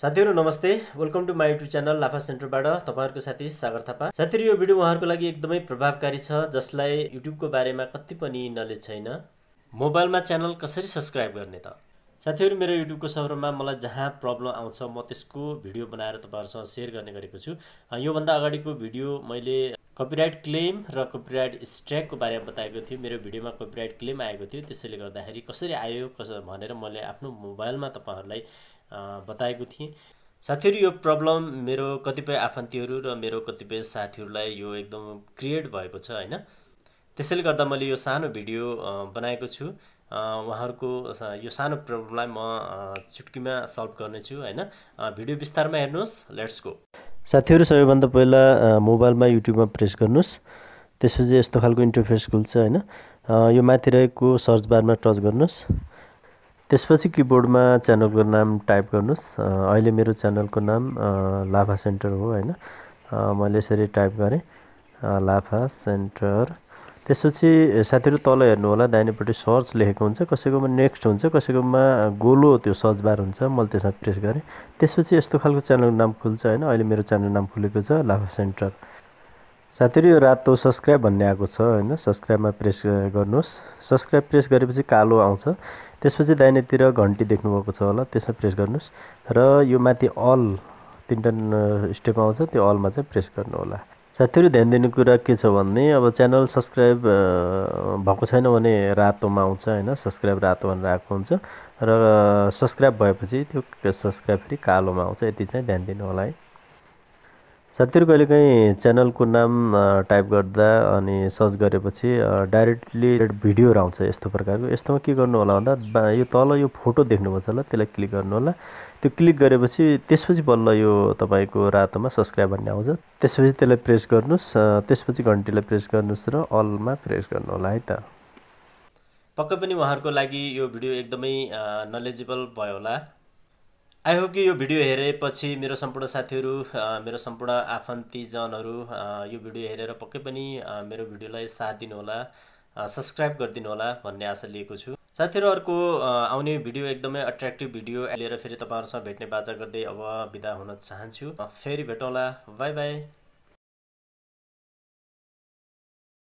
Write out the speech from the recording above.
साथीहरू नमस्ते welcome to my YouTube channel लाफा सेन्टरबाट तपाईँहरूको साथी सागर थापा साथीहरू यो भिडियो उहाँहरूको लागि एकदमै प्रभावकारी छ जसलाई युट्युबको बारेमा कति पनि नलेज छैन मोबाइलमा च्यानल कसरी सब्सक्राइब गर्ने त साथीहरू मेरो युट्युबको सर्भरमा मलाई जहाँ प्रब्लम आउँछ म त्यसको भिडियो बनाएर तपाईँहरूसँग सेयर गर्ने गरेको छु योभन्दा अगाडिको भिडियो मैले कपिराइट क्लेम र कपिराइट स्ट्राइकको बारेमा बताएको थियो मेरो भिडियोमा कपिराइट क्लेम आएको थियो त्यसैले गर्दाखेरि कसरी आयो कस भनेर मैले आफ्नो मोबाइलमा तपाईँहरूलाई बताएको थिएँ साथीहरू यो प्रब्लम मेरो कतिपय आफन्तीहरू र मेरो कतिपय साथीहरूलाई यो एकदम क्रिएट भएको छ होइन त्यसैले गर्दा मैले यो सानो भिडियो बनाएको छु उहाँहरूको यो सानो प्रब्लमलाई म चुटकीमा सल्भ गर्नेछु होइन भिडियो बिस्तारमा हेर्नुहोस् लेट्स गो साथीहरू सबैभन्दा पहिला मोबाइलमा युट्युबमा प्रेस गर्नुहोस् त्यसपछि यस्तो खालको इन्टरफेस खुल्छ होइन यो माथि रहेको सर्च बारमा टच गर्नुहोस् त्यसपछि किबोर्डमा च्यानलको नाम टाइप गर्नुहोस् अहिले मेरो च्यानलको नाम लाफा सेन्टर हो होइन मैले यसरी टाइप गरेँ लाफा सेन्टर त्यसपछि साथीहरू तल हेर्नु होला दाहिनेपट्टि सर्च लेखेको हुन्छ कसैकोमा नेक्स्ट हुन्छ कसैकोमा गोलो त्यो सर्च बार हुन्छ मैले त्यसमा प्रेस गरेँ त्यसपछि यस्तो खालको च्यानलको नाम खुल्छ होइन अहिले मेरो च्यानल नाम खुलेको छ लाभा सेन्टर साथीहरू यो रातो सब्सक्राइब भन्ने आएको छ होइन सब्सक्राइबमा प्रेस गर्नुहोस् सब्सक्राइब प्रेस गरेपछि कालो आउँछ त्यसपछि दाहिनेतिर घन्टी देख्नुभएको छ होला त्यसमा प्रेस गर्नुहोस् र यो माथि अल तिनवटा स्टेप आउँछ त्यो अलमा चाहिँ प्रेस गर्नु होला साथीहरू ध्यान दिने कुरा के छ भने अब च्यानल सब्सक्राइब भएको छैन भने रातोमा आउँछ होइन सब्सक्राइब रातो भनेर आएको हुन्छ र सब्सक्राइब भएपछि त्यो सब्सक्राइब फेरि कालोमा आउँछ यति चाहिँ ध्यान दिनु होला है साथीहरू कहिलेकाहीँ च्यानलको नाम टाइप गर्दा अनि सर्च गरेपछि डाइरेक्टली भिडियोहरू आउँछ यस्तो प्रकारको यस्तोमा के गर्नु होला भन्दा यो तल यो फोटो देख्नुपर्छ होला त्यसलाई क्लिक गर्नु होला त्यो क्लिक गरेपछि त्यसपछि बल्ल यो तपाईँको रातोमा सब्सक्राइब भन्ने आउँछ त्यसपछि त्यसलाई प्रेस गर्नुहोस् त्यसपछि घन्टीलाई प्रेस गर्नुहोस् र अलमा प्रेस गर्नु होला है त पक्कै पनि उहाँहरूको लागि यो भिडियो एकदमै नलेजेबल भयो होला आई होप कि यो भिडियो हेरेपछि मेरो सम्पूर्ण साथीहरू मेरो सम्पूर्ण आफन्तीजनहरू यो भिडियो हेरेर पक्कै पनि मेरो भिडियोलाई साथ दिनुहोला सब्सक्राइब होला भन्ने आशा लिएको छु साथीहरू अर्को आउने भिडियो एकदमै अट्र्याक्टिभ भिडियो लिएर फेरि तपाईँहरूसँग भेट्ने बाजा गर्दै अब बिदा हुन चाहन्छु फेरि भेटौँला बाई बाई